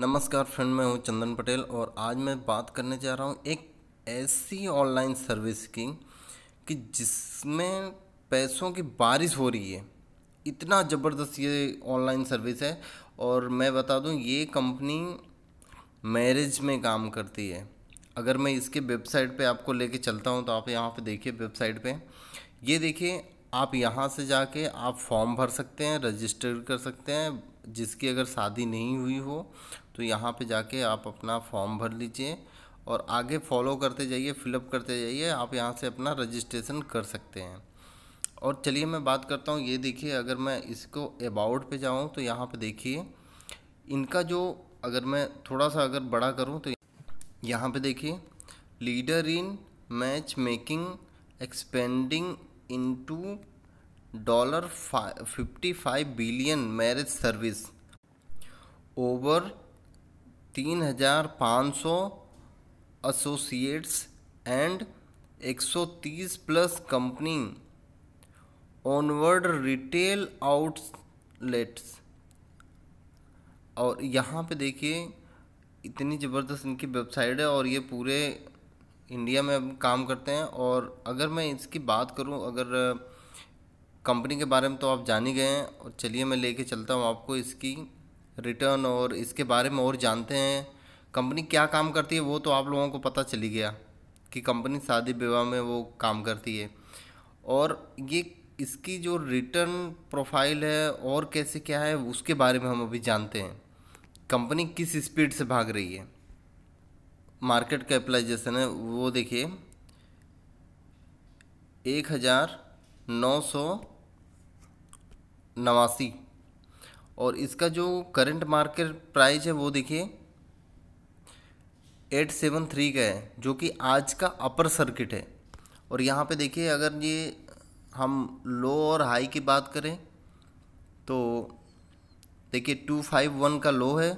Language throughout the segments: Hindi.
नमस्कार फ्रेंड मैं हूं चंदन पटेल और आज मैं बात करने जा रहा हूं एक ऐसी ऑनलाइन सर्विस की कि जिसमें पैसों की बारिश हो रही है इतना ज़बरदस्त ये ऑनलाइन सर्विस है और मैं बता दूं ये कंपनी मैरिज में काम करती है अगर मैं इसके वेबसाइट पे आपको लेके चलता हूं तो आप यहाँ पे देखिए वेबसाइट पे ये देखिए आप यहाँ से जाके आप फॉर्म भर सकते हैं रजिस्टर कर सकते हैं जिसकी अगर शादी नहीं हुई हो तो यहाँ पे जाके आप अपना फॉर्म भर लीजिए और आगे फॉलो करते जाइए फिलअप करते जाइए आप यहाँ से अपना रजिस्ट्रेशन कर सकते हैं और चलिए मैं बात करता हूँ ये देखिए अगर मैं इसको अबाउट पे जाऊँ तो यहाँ पे देखिए इनका जो अगर मैं थोड़ा सा अगर बड़ा करूँ तो यहाँ पे देखिए leader in match making expanding into dollar fifty five billion marriage service over तीन हज़ार पाँच सौ एसोसिएट्स एंड एक सौ तीस plus company onward retail outlets और यहाँ पे देखिए इतनी ज़बरदस्त इनकी वेबसाइट है और ये पूरे इंडिया में काम करते हैं और अगर मैं इसकी बात करूँ अगर कंपनी के बारे में तो आप जान ही गए हैं और चलिए मैं लेके चलता हूँ आपको इसकी रिटर्न और इसके बारे में और जानते हैं कंपनी क्या काम करती है वो तो आप लोगों को पता चली गया कि कंपनी शादी विवाह में वो काम करती है और ये इसकी जो रिटर्न प्रोफाइल है और कैसे क्या है उसके बारे में हम अभी जानते हैं कंपनी किस स्पीड से भाग रही है मार्केट कैपिटलाइजेशन है वो देखिए एक हज़ार नौ सौ नवासी और इसका जो करंट मार्केट प्राइस है वो देखिए एट सेवन थ्री का है जो कि आज का अपर सर्किट है और यहाँ पे देखिए अगर ये हम लो और हाई की बात करें तो देखिए टू फाइव वन का लो है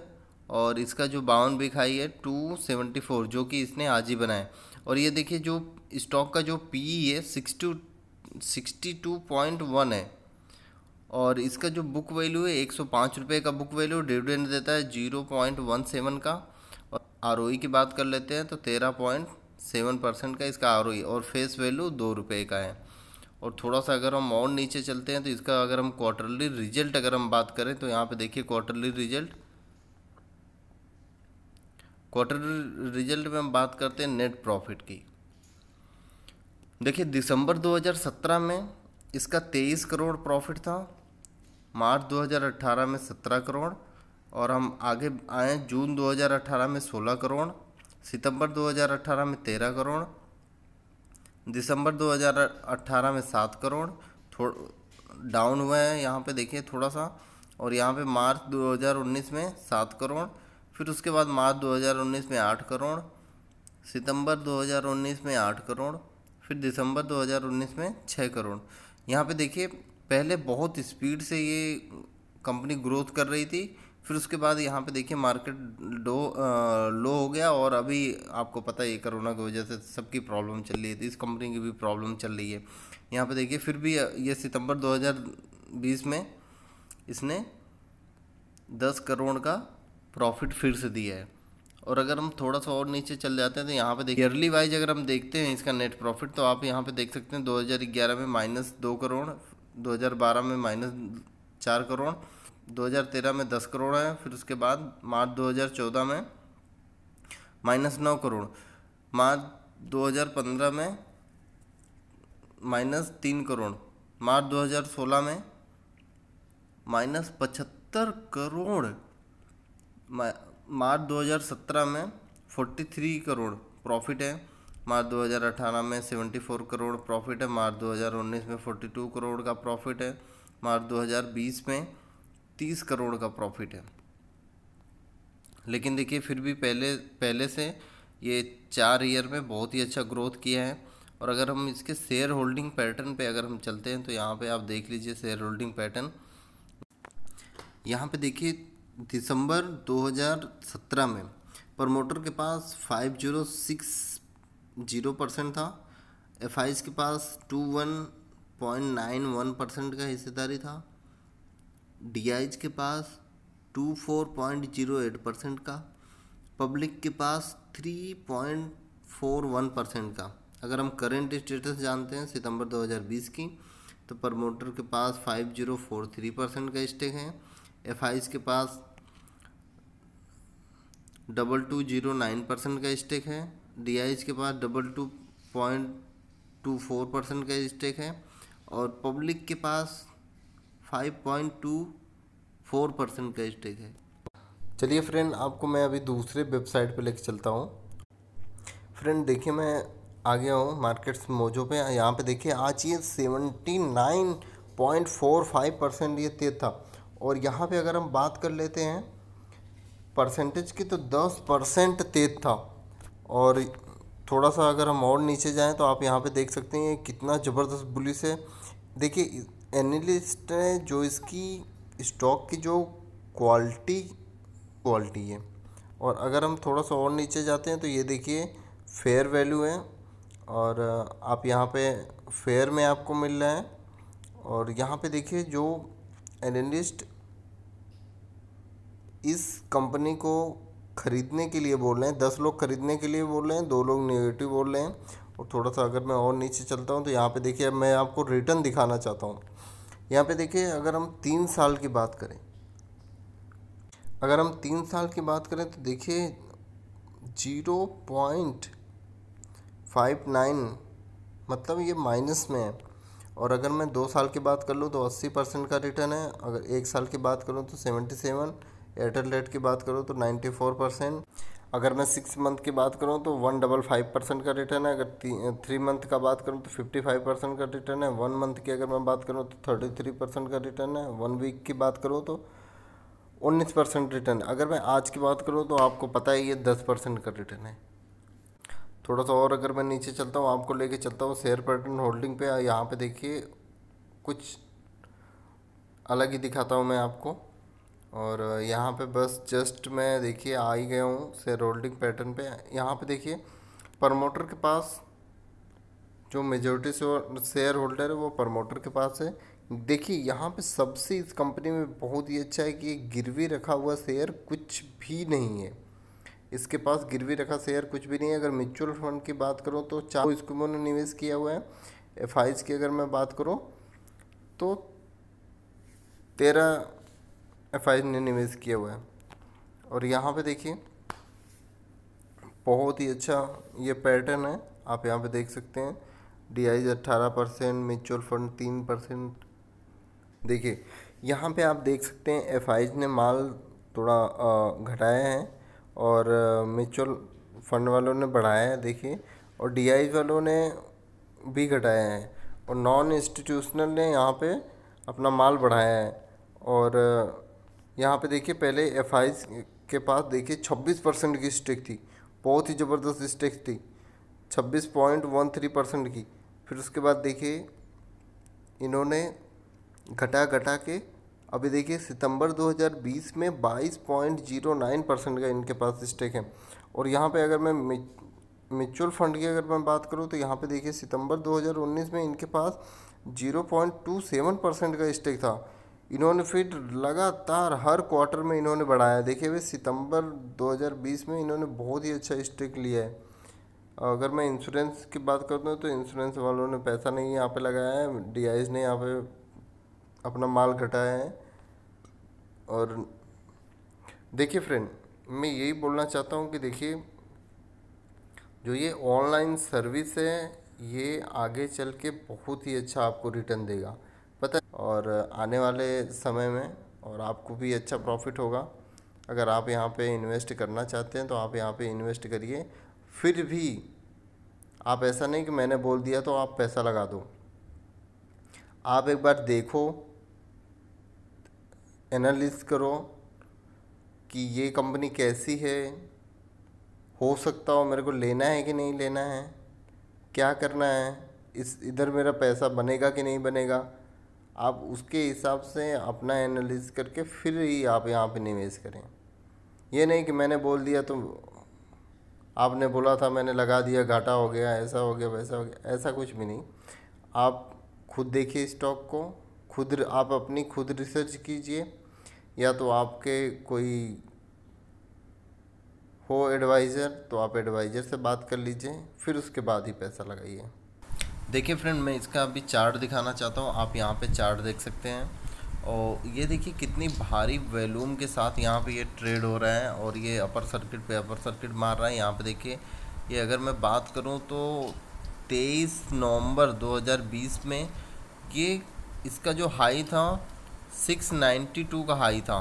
और इसका जो बावन बिक हाई है टू सेवेंटी फोर जो कि इसने आज ही बनाया और ये देखिए जो स्टॉक का जो पी e है sixty sixty two point one है और इसका जो बुक वैल्यू है एक सौ का बुक वैल्यू डिविडेंड देता है जीरो पॉइंट वन सेवन का और आर e की बात कर लेते हैं तो तेरह पॉइंट सेवन परसेंट का इसका आर e और फेस वैल्यू दो रुपये का है और थोड़ा सा अगर हम और नीचे चलते हैं तो इसका अगर हम क्वार्टरली रिजल्ट अगर हम बात करें तो यहाँ पे देखिए क्वार्टरली रिजल्ट क्वार्टरली रिजल्ट में हम बात करते हैं नेट प्रॉफिट की देखिए दिसंबर 2017 में इसका 23 करोड़ प्रॉफिट था मार्च 2018 में 17 करोड़ और हम आगे आए जून 2018 में 16 करोड़ सितंबर 2018 में 13 करोड़ दिसंबर 2018 में 7 करोड़ थोड़ा डाउन हुआ है यहाँ पे देखिए थोड़ा सा और यहाँ पे मार्च 2019 में 7 करोड़ फिर उसके बाद मार्च 2019 में 8 करोड़ सितंबर 2019 में 8 करोड़ फिर दिसंबर 2019 में 6 करोड़ यहाँ पे देखिए पहले बहुत स्पीड से ये कंपनी ग्रोथ कर रही थी फिर उसके बाद यहाँ पे देखिए मार्केट डो लो हो गया और अभी आपको पता है ये कोरोना की वजह से सबकी प्रॉब्लम चल रही थी इस कंपनी की भी प्रॉब्लम चल रही है यहाँ पे देखिए फिर भी ये सितंबर 2020 में इसने 10 करोड़ का प्रॉफिट फिर से दिया है और अगर हम थोड़ा सा और नीचे चल जाते हैं तो यहाँ पे देखिए ईयरली वाइज अगर हम देखते हैं इसका नेट प्रॉफिट तो आप यहाँ पे देख सकते हैं 2011 में माइनस दो करोड़ 2012 में माइनस चार करोड़ 2013 में दस करोड़ है फिर उसके बाद मार्च 2014 में माइनस नौ करोड़ मार्च 2015 में माइनस तीन करोड़ मार्च 2016 में माइनस पचहत्तर करोड़ मार्च 2017 में 43 करोड़ प्रॉफिट है मार्च 2018 में 74 करोड़ प्रॉफिट है मार्च 2019 में 42 करोड़ का प्रॉफिट है मार्च 2020 में 30 करोड़ का प्रॉफिट है लेकिन देखिए फिर भी पहले पहले से ये चार ईयर में बहुत ही अच्छा ग्रोथ किया है और अगर हम इसके शेयर होल्डिंग पैटर्न पे अगर हम चलते हैं तो यहाँ पे आप देख लीजिए शेयर होल्डिंग पैटर्न यहाँ पे देखिए दिसंबर 2017 में प्रमोटर के पास 5060 परसेंट था एफ के पास 21.91 परसेंट का हिस्सेदारी था डी के पास 24.08 परसेंट का पब्लिक के पास 3.41 परसेंट का अगर हम करंट स्टेटस जानते हैं सितंबर 2020 की तो प्रमोटर के पास 5043 परसेंट का स्टेक है एफ के पास double two zero nine percent का स्टेक है डी के पास double two point two four percent का स्टेक है और पब्लिक के पास five point two four percent का स्टेक है चलिए फ्रेंड आपको मैं अभी दूसरे वेबसाइट पर लेकर चलता हूँ फ्रेंड देखिए मैं आ गया हूँ मार्केट्स मोजो पे यहाँ पे देखिए आज ये seventy nine point four five percent ये तेज था और यहाँ पे अगर हम बात कर लेते हैं परसेंटेज की तो दस परसेंट तेज था और थोड़ा सा अगर हम और नीचे जाएं तो आप यहाँ पे देख सकते हैं कितना ज़बरदस्त बुलिस है देखिए एनालिस्ट ने जो इसकी स्टॉक की जो क्वालिटी क्वालिटी है और अगर हम थोड़ा सा और नीचे जाते हैं तो ये देखिए फेयर वैल्यू है और आप यहाँ पे फेयर में आपको मिल रहा है और यहाँ पे देखिए जो एनालिस्ट इस कंपनी को ख़रीदने के लिए बोल रहे हैं दस लोग ख़रीदने के लिए बोल रहे हैं दो लोग नेगेटिव बोल रहे हैं और थोड़ा सा अगर मैं और नीचे चलता हूँ तो यहाँ पे देखिए अब मैं आपको रिटर्न दिखाना चाहता हूँ यहाँ पे देखिए अगर हम तीन साल की बात करें अगर हम तीन साल की बात करें तो देखिए जीरो पॉइंट फाइव नाइन मतलब ये माइनस में है और अगर मैं दो साल की बात कर लूँ तो अस्सी परसेंट का रिटर्न है अगर एक साल की बात करूँ तो सेवेंटी सेवन एयरटेल रेट की बात करूँ तो नाइन्टी फोर परसेंट अगर मैं सिक्स मंथ की बात करूँ तो वन डबल फाइव परसेंट का रिटर्न है अगर थ्री मंथ का बात करूँ तो फिफ्टी फाइव परसेंट का रिटर्न है वन मंथ की अगर मैं बात करूँ तो थर्टी थ्री परसेंट का रिटर्न है वन वीक की बात करूँ तो उन्नीस परसेंट रिटर्न अगर मैं आज की बात करूँ तो आपको पता है ये दस परसेंट का रिटर्न है थोड़ा सा और अगर मैं नीचे चलता हूँ आपको लेके चलता हूँ शेयर पैटर्न होल्डिंग पे यहाँ पे देखिए कुछ अलग ही दिखाता हूँ मैं आपको और यहाँ पे बस जस्ट मैं देखिए आ ही गया हूँ से रोल्डिंग पैटर्न पे यहाँ पे देखिए प्रमोटर के पास जो मेजोरिटी शेयर होल्डर है वो प्रमोटर के पास है देखिए यहाँ पे सबसे इस कंपनी में बहुत ही अच्छा है कि गिरवी रखा हुआ शेयर कुछ भी नहीं है इसके पास गिरवी रखा शेयर कुछ भी नहीं है अगर म्यूचुअल फंड की बात करूँ तो चार स्कीमों ने निवेश किया हुआ है एफ की अगर मैं बात करूँ तो तेरह एफ ने निवेश किया हुआ है और यहाँ पे देखिए बहुत ही अच्छा ये पैटर्न है आप यहाँ पे देख सकते हैं डी आई अट्ठारह परसेंट म्यूचुअल फंड तीन परसेंट देखिए यहाँ पे आप देख सकते हैं एफ ने माल थोड़ा घटाया है और म्यूचुअल फंड वालों ने बढ़ाया है देखिए और डी वालों ने भी घटाया है और नॉन इंस्टीट्यूशनल ने यहाँ पे अपना माल बढ़ाया है और यहाँ पे देखिए पहले एफ के पास देखिए 26 परसेंट की स्टेक थी बहुत ही ज़बरदस्त स्टेक थी 26.13 परसेंट की फिर उसके बाद देखिए इन्होंने घटा घटा के अभी देखिए सितंबर 2020 में 22.09 परसेंट का इनके पास स्टेक है और यहाँ पे अगर मैं म्यूचुअल फंड की अगर मैं बात करूँ तो यहाँ पे देखिए सितंबर 2019 में इनके पास 0.27 परसेंट का स्टेक था इन्होंने फिर लगातार हर क्वार्टर में इन्होंने बढ़ाया देखिए भाई सितंबर 2020 में इन्होंने बहुत ही अच्छा स्टेक लिया है अगर मैं इंश्योरेंस की बात करता हूँ तो इंश्योरेंस वालों ने पैसा नहीं यहाँ पे लगाया है डी ने यहाँ पे अपना माल घटाया है और देखिए फ्रेंड मैं यही बोलना चाहता हूँ कि देखिए जो ये ऑनलाइन सर्विस है ये आगे चल के बहुत ही अच्छा आपको रिटर्न देगा पता है और आने वाले समय में और आपको भी अच्छा प्रॉफिट होगा अगर आप यहाँ पे इन्वेस्ट करना चाहते हैं तो आप यहाँ पे इन्वेस्ट करिए फिर भी आप ऐसा नहीं कि मैंने बोल दिया तो आप पैसा लगा दो आप एक बार देखो एनालिस करो कि ये कंपनी कैसी है हो सकता हो मेरे को लेना है कि नहीं लेना है क्या करना है इस इधर मेरा पैसा बनेगा कि नहीं बनेगा आप उसके हिसाब से अपना एनालिस करके फिर ही आप यहाँ पे निवेश करें ये नहीं कि मैंने बोल दिया तो आपने बोला था मैंने लगा दिया घाटा हो गया ऐसा हो गया वैसा हो गया ऐसा कुछ भी नहीं आप खुद देखिए स्टॉक को खुद आप अपनी खुद रिसर्च कीजिए या तो आपके कोई हो एडवाइज़र तो आप एडवाइज़र से बात कर लीजिए फिर उसके बाद ही पैसा लगाइए देखिए फ्रेंड मैं इसका अभी चार्ट दिखाना चाहता हूँ आप यहाँ पे चार्ट देख सकते हैं और ये देखिए कितनी भारी वैल्यूम के साथ यहाँ पे ये ट्रेड हो रहा है और ये अपर सर्किट पे अपर सर्किट मार रहा है यहाँ पे देखिए ये अगर मैं बात करूँ तो 23 नवंबर 2020 में ये इसका जो हाई था 692 का हाई था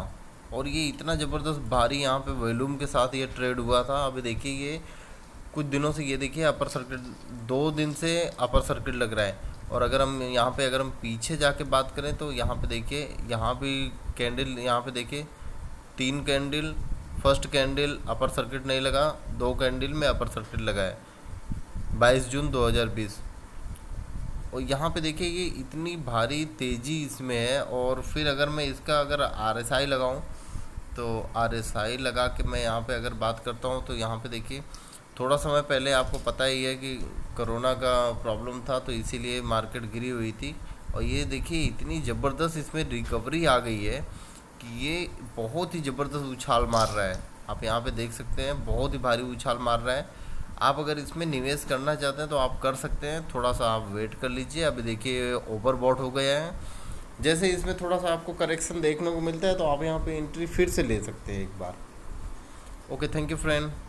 और ये इतना ज़बरदस्त भारी यहाँ पर वैलूम के साथ ये ट्रेड हुआ था अभी देखिए ये कुछ दिनों से ये देखिए अपर सर्किट दो दिन से अपर सर्किट लग रहा है और अगर हम यहाँ पे अगर हम पीछे जाके बात करें तो यहाँ पे देखिए यहाँ भी कैंडल यहाँ पे देखिए तीन candle first candle upper circuit नहीं लगा दो कैंडल में अपर सर्किट लगा है बाईस जून 2020 और यहाँ पे देखिए ये इतनी भारी तेज़ी इसमें है और फिर अगर मैं इसका अगर आर एस आई लगाऊँ तो आर एस आई लगा के मैं यहाँ पर अगर बात करता हूँ तो यहाँ पर देखिए थोड़ा समय पहले आपको पता ही है कि कोरोना का प्रॉब्लम था तो इसीलिए मार्केट गिरी हुई थी और ये देखिए इतनी ज़बरदस्त इसमें रिकवरी आ गई है कि ये बहुत ही ज़बरदस्त उछाल मार रहा है आप यहाँ पे देख सकते हैं बहुत ही भारी उछाल मार रहा है आप अगर इसमें निवेश करना चाहते हैं तो आप कर सकते हैं थोड़ा सा आप वेट कर लीजिए अभी देखिए ओवरबॉट हो गया है जैसे इसमें थोड़ा सा आपको करेक्शन देखने को मिलता है तो आप यहाँ पर एंट्री फिर से ले सकते हैं एक बार ओके थैंक यू फ्रेंड